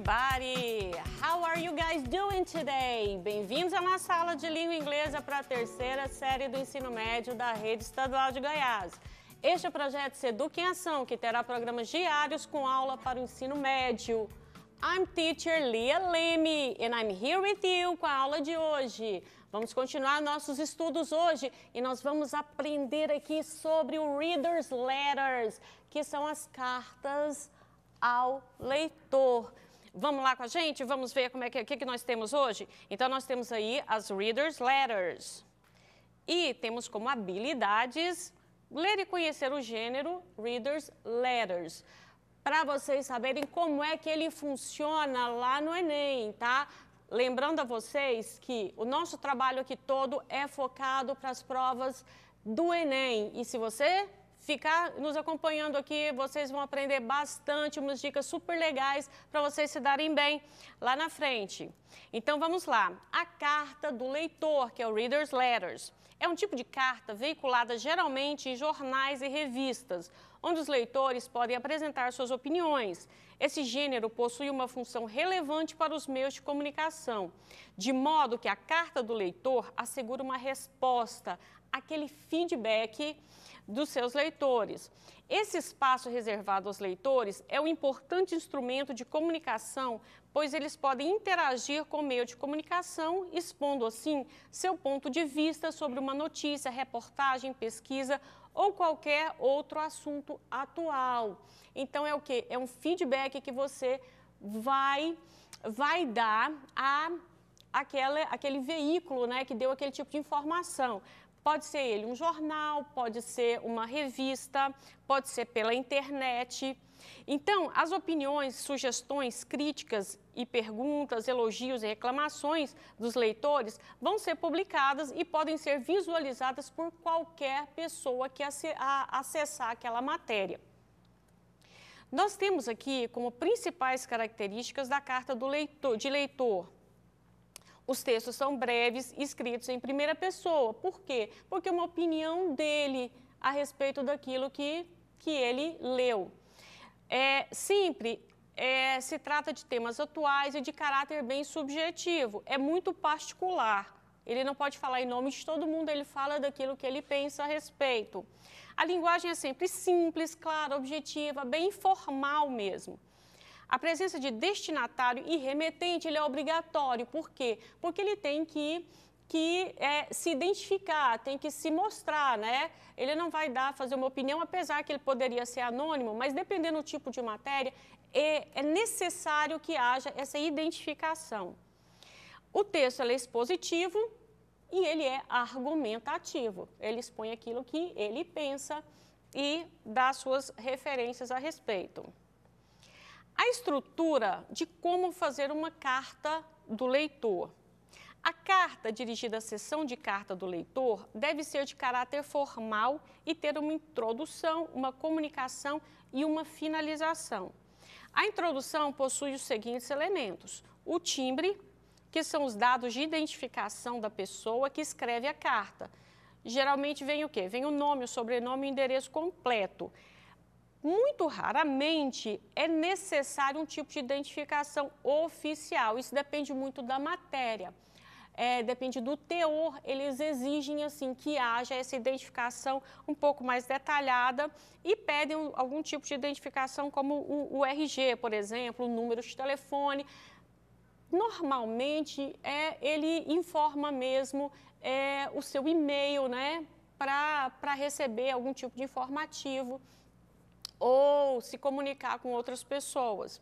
everybody! How are you guys doing today? Bem-vindos à nossa aula de língua inglesa para a terceira série do ensino médio da Rede Estadual de Goiás. Este é o projeto Seduque em Ação, que terá programas diários com aula para o ensino médio. I'm teacher Lia Leme and I'm here with you com a aula de hoje. Vamos continuar nossos estudos hoje e nós vamos aprender aqui sobre o Reader's Letters, que são as cartas ao leitor. Vamos lá com a gente? Vamos ver como é que, é, o que, que nós temos hoje? Então, nós temos aí as Reader's Letters. E temos como habilidades ler e conhecer o gênero Reader's Letters. Para vocês saberem como é que ele funciona lá no Enem, tá? Lembrando a vocês que o nosso trabalho aqui todo é focado para as provas do Enem. E se você ficar nos acompanhando aqui. Vocês vão aprender bastante, umas dicas super legais para vocês se darem bem lá na frente. Então vamos lá. A carta do leitor, que é o Reader's Letters. É um tipo de carta veiculada geralmente em jornais e revistas, onde os leitores podem apresentar suas opiniões. Esse gênero possui uma função relevante para os meios de comunicação, de modo que a carta do leitor assegura uma resposta, aquele feedback dos seus leitores. Esse espaço reservado aos leitores é um importante instrumento de comunicação, pois eles podem interagir com o meio de comunicação, expondo assim seu ponto de vista sobre uma notícia, reportagem, pesquisa ou qualquer outro assunto atual. Então é o que é um feedback que você vai vai dar a aquela, aquele veículo né, que deu aquele tipo de informação. Pode ser ele um jornal, pode ser uma revista, pode ser pela internet. Então, as opiniões, sugestões, críticas e perguntas, elogios e reclamações dos leitores vão ser publicadas e podem ser visualizadas por qualquer pessoa que acessar aquela matéria. Nós temos aqui como principais características da carta do leitor, de leitor os textos são breves, escritos em primeira pessoa. Por quê? Porque é uma opinião dele a respeito daquilo que, que ele leu. É, sempre é, se trata de temas atuais e de caráter bem subjetivo. É muito particular. Ele não pode falar em nome de todo mundo, ele fala daquilo que ele pensa a respeito. A linguagem é sempre simples, clara, objetiva, bem informal mesmo. A presença de destinatário e remetente ele é obrigatório. Por quê? Porque ele tem que que é, se identificar, tem que se mostrar, né? Ele não vai dar, fazer uma opinião, apesar que ele poderia ser anônimo, mas dependendo do tipo de matéria, é, é necessário que haja essa identificação. O texto é expositivo e ele é argumentativo. Ele expõe aquilo que ele pensa e dá suas referências a respeito. A estrutura de como fazer uma carta do leitor. A carta dirigida à sessão de carta do leitor deve ser de caráter formal e ter uma introdução, uma comunicação e uma finalização. A introdução possui os seguintes elementos: o timbre, que são os dados de identificação da pessoa que escreve a carta. Geralmente vem o quê? Vem o nome, o sobrenome e o endereço completo. Muito raramente é necessário um tipo de identificação oficial, isso depende muito da matéria. É, depende do teor, eles exigem assim que haja essa identificação um pouco mais detalhada e pedem algum tipo de identificação como o, o RG, por exemplo, o número de telefone. Normalmente é, ele informa mesmo é, o seu e-mail, né, para receber algum tipo de informativo ou se comunicar com outras pessoas.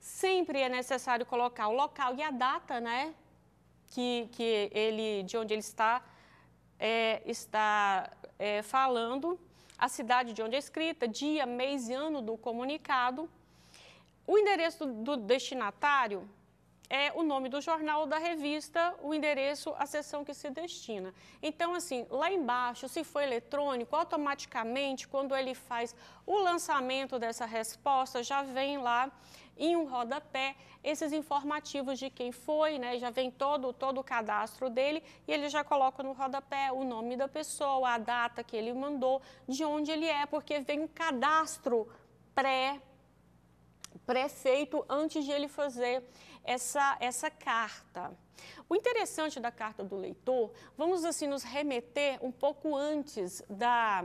Sempre é necessário colocar o local e a data, né? Que, que ele, de onde ele está, é, está é, falando, a cidade de onde é escrita, dia, mês e ano do comunicado, o endereço do, do destinatário é o nome do jornal, da revista, o endereço, a seção que se destina. Então, assim, lá embaixo, se for eletrônico, automaticamente, quando ele faz o lançamento dessa resposta, já vem lá em um rodapé esses informativos de quem foi, né? Já vem todo, todo o cadastro dele e ele já coloca no rodapé o nome da pessoa, a data que ele mandou, de onde ele é, porque vem um cadastro pré prefeito antes de ele fazer essa, essa carta. O interessante da carta do leitor, vamos assim nos remeter um pouco antes da,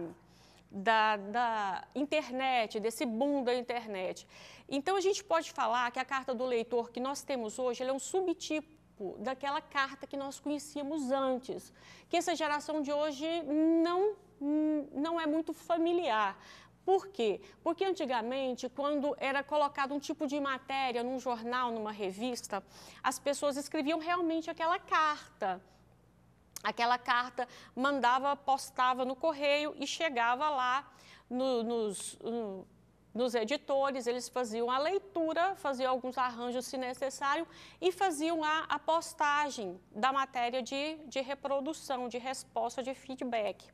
da, da, internet, desse boom da internet. Então a gente pode falar que a carta do leitor que nós temos hoje é um subtipo daquela carta que nós conhecíamos antes, que essa geração de hoje não não é muito familiar. Por quê? Porque antigamente, quando era colocado um tipo de matéria num jornal, numa revista, as pessoas escreviam realmente aquela carta. Aquela carta mandava, postava no correio e chegava lá no, nos, no, nos editores, eles faziam a leitura, faziam alguns arranjos se necessário e faziam a, a postagem da matéria de, de reprodução, de resposta, de feedback.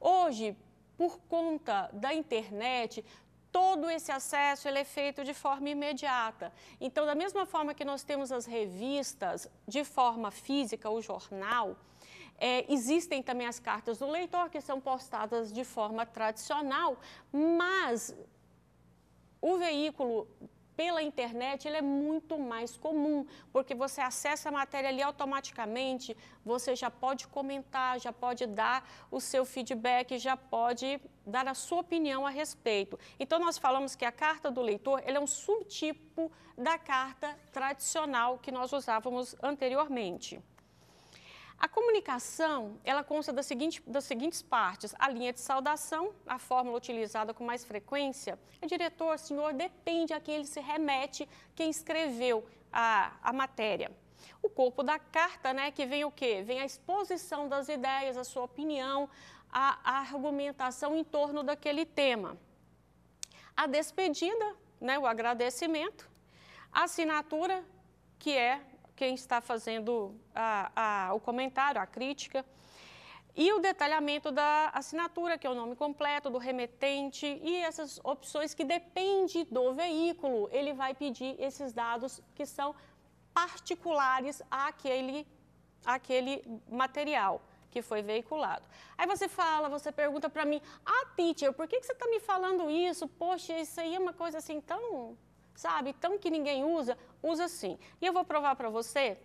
Hoje, por conta da internet, todo esse acesso ele é feito de forma imediata. Então, da mesma forma que nós temos as revistas de forma física, o jornal, é, existem também as cartas do leitor que são postadas de forma tradicional, mas o veículo pela internet, ele é muito mais comum, porque você acessa a matéria ali automaticamente, você já pode comentar, já pode dar o seu feedback, já pode dar a sua opinião a respeito. Então, nós falamos que a carta do leitor é um subtipo da carta tradicional que nós usávamos anteriormente. A comunicação, ela consta das, seguinte, das seguintes partes. A linha de saudação, a fórmula utilizada com mais frequência, é diretor, senhor, depende a quem ele se remete, quem escreveu a, a matéria. O corpo da carta, né, que vem o quê? Vem a exposição das ideias, a sua opinião, a, a argumentação em torno daquele tema. A despedida, né, o agradecimento. A assinatura, que é quem está fazendo a, a, o comentário, a crítica. E o detalhamento da assinatura, que é o nome completo, do remetente e essas opções que depende do veículo. Ele vai pedir esses dados que são particulares àquele, àquele material que foi veiculado. Aí você fala, você pergunta para mim, ah, teacher, por que, que você está me falando isso? Poxa, isso aí é uma coisa assim tão sabe? tão que ninguém usa, usa sim. E eu vou provar para você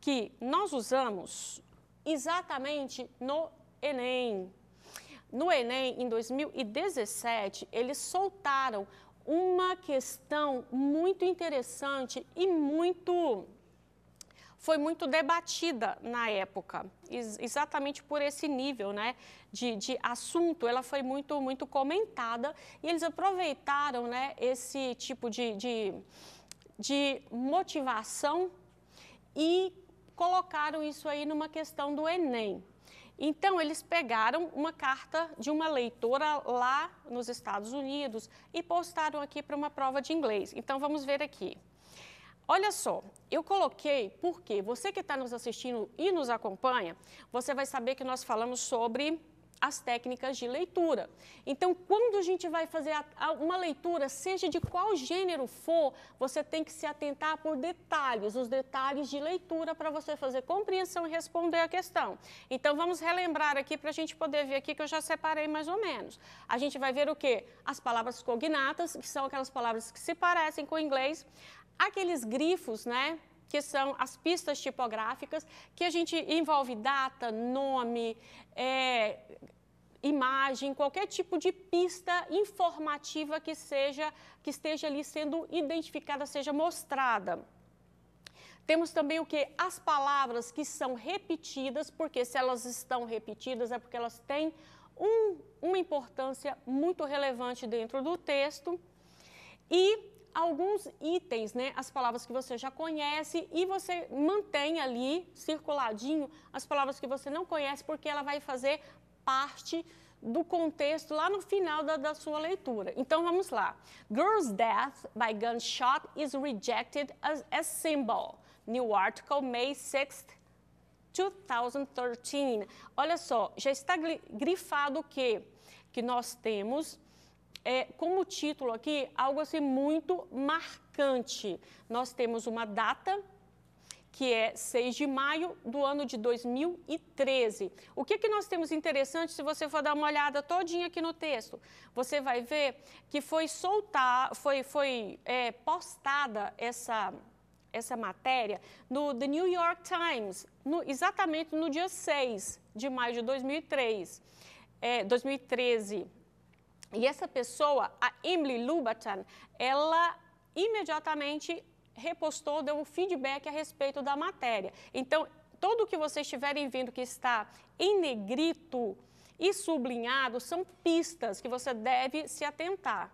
que nós usamos exatamente no Enem. No Enem, em 2017, eles soltaram uma questão muito interessante e muito foi muito debatida na época, exatamente por esse nível né, de, de assunto. Ela foi muito, muito comentada e eles aproveitaram né, esse tipo de, de, de motivação e colocaram isso aí numa questão do Enem. Então, eles pegaram uma carta de uma leitora lá nos Estados Unidos e postaram aqui para uma prova de inglês. Então, vamos ver aqui. Olha só, eu coloquei porque você que está nos assistindo e nos acompanha, você vai saber que nós falamos sobre as técnicas de leitura. Então, quando a gente vai fazer a, a, uma leitura, seja de qual gênero for, você tem que se atentar por detalhes, os detalhes de leitura para você fazer compreensão e responder a questão. Então, vamos relembrar aqui para a gente poder ver aqui que eu já separei mais ou menos. A gente vai ver o que? As palavras cognatas, que são aquelas palavras que se parecem com o inglês, Aqueles grifos, né? Que são as pistas tipográficas, que a gente envolve data, nome, é, imagem, qualquer tipo de pista informativa que seja que esteja ali sendo identificada, seja mostrada. Temos também o que as palavras que são repetidas, porque se elas estão repetidas é porque elas têm um, uma importância muito relevante dentro do texto. E alguns itens, né? As palavras que você já conhece e você mantém ali circuladinho as palavras que você não conhece, porque ela vai fazer parte do contexto lá no final da, da, sua leitura. Então vamos lá. Girl's death by gunshot is rejected as a symbol. New article, May 6 2013. Olha só, já está grifado o quê? Que nós temos é, como título aqui algo assim muito marcante. Nós temos uma data que é 6 de maio do ano de 2013. O que, que nós temos interessante, se você for dar uma olhada todinha aqui no texto, você vai ver que foi soltar, foi, foi é, postada essa, essa matéria no The New York Times, no, exatamente no dia 6 de maio de 2003, é, 2013. E essa pessoa, a Emily Lubatan, ela imediatamente repostou, deu um feedback a respeito da matéria. Então, todo o que vocês estiverem vendo que está em negrito e sublinhado são pistas que você deve se atentar.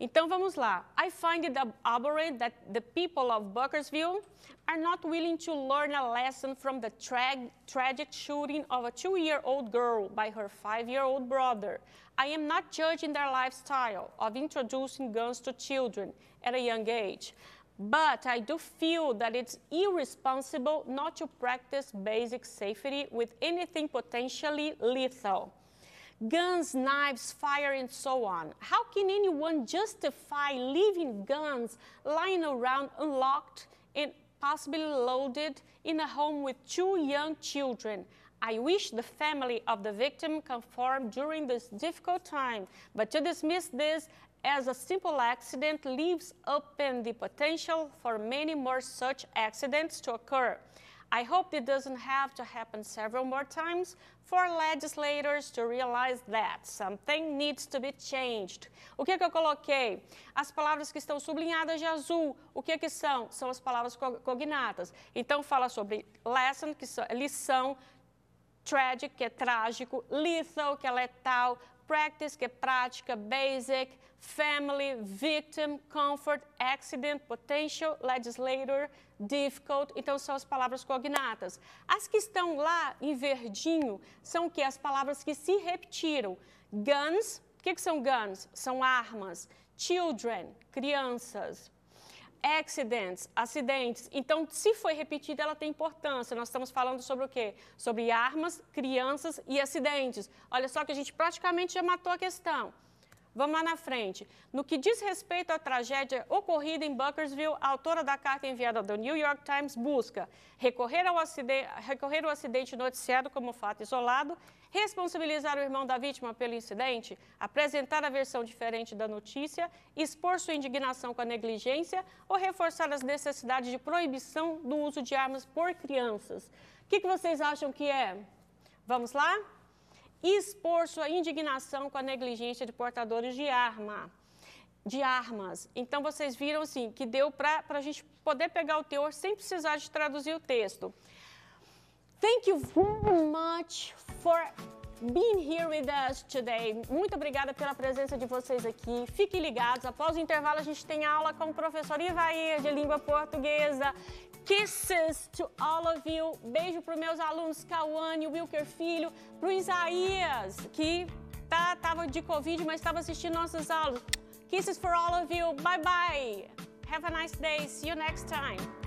Então vamos lá. I find it abhorrent that the people of Bakersville are not willing to learn a lesson from the tra tragic shooting of a two-year-old girl by her five-year-old brother. I am not judging their lifestyle of introducing guns to children at a young age. But I do feel that it's irresponsible not to practice basic safety with anything potentially lethal guns, knives, fire, and so on. How can anyone justify leaving guns lying around unlocked and possibly loaded in a home with two young children? I wish the family of the victim conformed during this difficult time, but to dismiss this as a simple accident leaves open the potential for many more such accidents to occur. I hope it doesn't have to happen several more times for legislators to realize that something needs to be changed. O que, é que eu coloquei? As palavras que estão sublinhadas de azul, o que, é que são? São as palavras cognatas. Então, fala sobre lesson, que é lição, tragic, que é trágico, lethal, que é letal, practice, que é prática, basic, family, victim, comfort, accident, potential, legislator, difficult. Então, são as palavras cognatas. As que estão lá em verdinho são que? As palavras que se repetiram. Guns, o que, que são guns? São armas. Children, crianças accidents, acidentes. Então, se foi repetida, ela tem importância. Nós estamos falando sobre o quê? Sobre armas, crianças e acidentes. Olha só que a gente praticamente já matou a questão. Vamos lá na frente. No que diz respeito à tragédia ocorrida em Buckersville, a autora da carta enviada do New York Times busca recorrer ao acidente, recorrer ao acidente noticiado como fato isolado, responsabilizar o irmão da vítima pelo incidente, apresentar a versão diferente da notícia, expor sua indignação com a negligência ou reforçar as necessidades de proibição do uso de armas por crianças. O que, que vocês acham que é? Vamos lá? expor sua indignação com a negligência de portadores de arma. De armas. Então, vocês viram assim, que deu para a gente poder pegar o teor sem precisar de traduzir o texto. Thank you very much for being here with us today. Muito obrigada pela presença de vocês aqui. Fiquem ligados, após o intervalo a gente tem aula com o professor Ivair de língua portuguesa. Kisses to all of you. Beijo para os meus alunos Cauane, Wilker Filho, para o Isaías, que tá, tava de Covid, mas estava assistindo nossas aulas. Kisses for all of you. Bye bye. Have a nice day. See you next time.